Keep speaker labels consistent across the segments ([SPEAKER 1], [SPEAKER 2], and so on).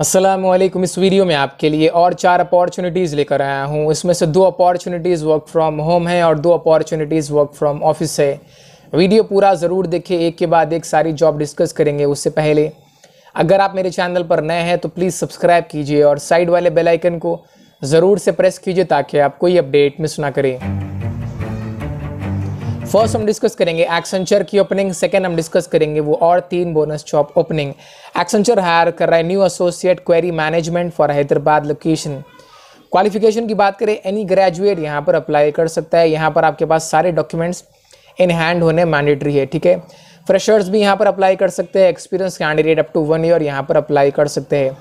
[SPEAKER 1] असलम इस वीडियो में आपके लिए और चार अपॉर्चुनिटीज़ लेकर आया हूँ इसमें से दो अपॉर्चुनिटीज़ वर्क फ्रॉम होम है और दो अपॉर्चुनिटीज़ वर्क फ्रॉम ऑफिस है वीडियो पूरा ज़रूर देखें एक के बाद एक सारी जॉब डिस्कस करेंगे उससे पहले अगर आप मेरे चैनल पर नए हैं तो प्लीज़ सब्सक्राइब कीजिए और साइड वाले बेलाइकन को ज़रूर से प्रेस कीजिए ताकि आप कोई अपडेट मिस ना करें फर्स्ट हम डिस्कस करेंगे एक्सेंचर की ओपनिंग सेकंड हम डिस्कस करेंगे वो और तीन bonus job opening Accenture hire कर रहा है new associate query management for Hyderabad location qualification की बात करें एनी ग्रेजुएट यहाँ पर अप्लाई कर सकता है यहाँ पर आपके पास सारे डॉक्यूमेंट्स इन हैंड होने मैंडेटरी है ठीक है फ्रेशर्स भी यहाँ पर अप्लाई कर सकते हैं experience candidate up to one year यहाँ पर अप्लाई कर सकते हैं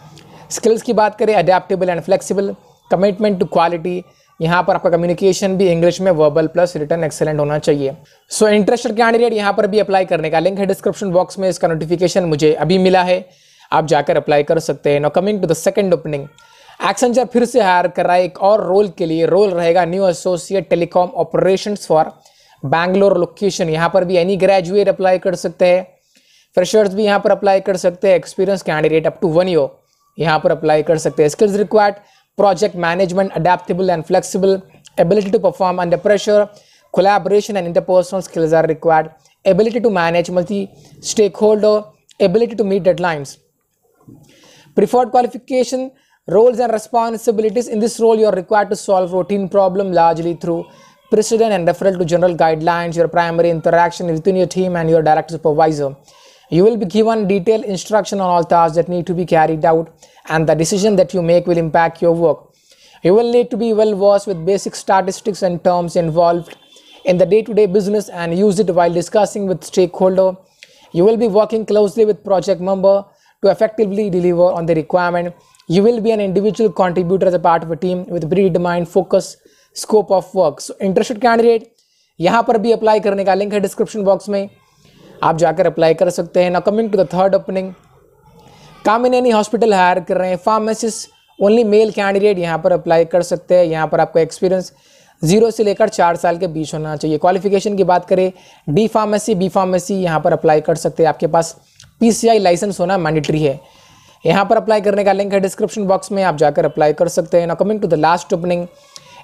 [SPEAKER 1] स्किल्स की बात करें adaptable and flexible commitment to quality यहाँ पर आपका कम्युनिकेशन भी इंग्लिश में वर्बल प्लस रिटर्न एक्सेलेंट होना चाहिए सो इंटरेस्टेड कैंडिडेट यहाँ पर भी अप्लाई करने का लिंक है डिस्क्रिप्शन बॉक्स में इसका नोटिफिकेशन मुझे अभी मिला है आप जाकर अप्लाई कर सकते हैं no coming to the second opening Accenture फिर से हायर कर रहा है एक और रोल के लिए रोल रहेगा new associate telecom operation for Bangalore location यहाँ पर भी एनी ग्रेजुएट अप्लाई कर सकते हैं फ्रेशर्स भी यहाँ पर अप्लाई कर सकते हैं experience candidate up to one year यहाँ पर अप्लाई कर सकते हैं skills required project management, adaptable and flexible, ability to perform under pressure, collaboration and interpersonal skills are required, ability to manage multi-stakeholder, ability to meet deadlines. Preferred qualification, roles and responsibilities. In this role, you are required to solve routine problem largely through precedent and referral to general guidelines, your primary interaction within your team and your direct supervisor. You will be given detailed instruction on all tasks that need to be carried out and the decision that you make will impact your work. You will need to be well versed with basic statistics and terms involved in the day-to-day -day business and use it while discussing with stakeholder. You will be working closely with project member to effectively deliver on the requirement. You will be an individual contributor as a part of a team with predetermined focus, scope of work. So interested candidate यहाँ पर भी apply करने का link है description box में आप जाकर apply कर सकते हैं ना coming to the third opening Kamineni hospital hire कर रहे हैं फार्मेसिस्ट ओनली मेल कैंडिडेट यहाँ पर अप्लाई कर सकते हैं यहाँ पर आपका एक्सपीरियंस जीरो से लेकर चार साल के बीच होना चाहिए क्वालिफिकेशन की बात करें डी फार्मेसी बी फार्मेसी यहाँ पर अप्लाई कर सकते हैं आपके पास पीसीआई लाइसेंस होना मैंडेटरी है यहाँ पर अप्लाई करने का लिंक है डिस्क्रिप्शन बॉक्स में आप जाकर अप्लाई कर सकते हैं ना coming to the last opening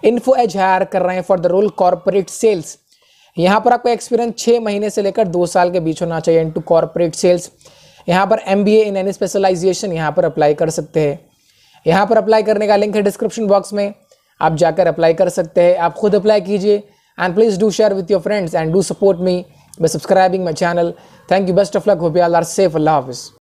[SPEAKER 1] Info Edge hire कर रहे हैं for the role corporate sales यहाँ पर आपको एक्सपीरियंस छः महीने से लेकर दो साल के बीच होना चाहिए इनटू कॉरपोरेट सेल्स यहाँ पर M B A in any specialization यहाँ पर अप्लाई कर सकते हैं यहाँ पर अप्लाई करने का लिंक है डिस्क्रिप्शन बॉक्स में आप जाकर अप्लाई कर सकते हैं आप खुद अप्लाई कीजिए and please do share with your friends and do support me by subscribing my channel thank you best of luck Hope you all are safe Allah हाफिज़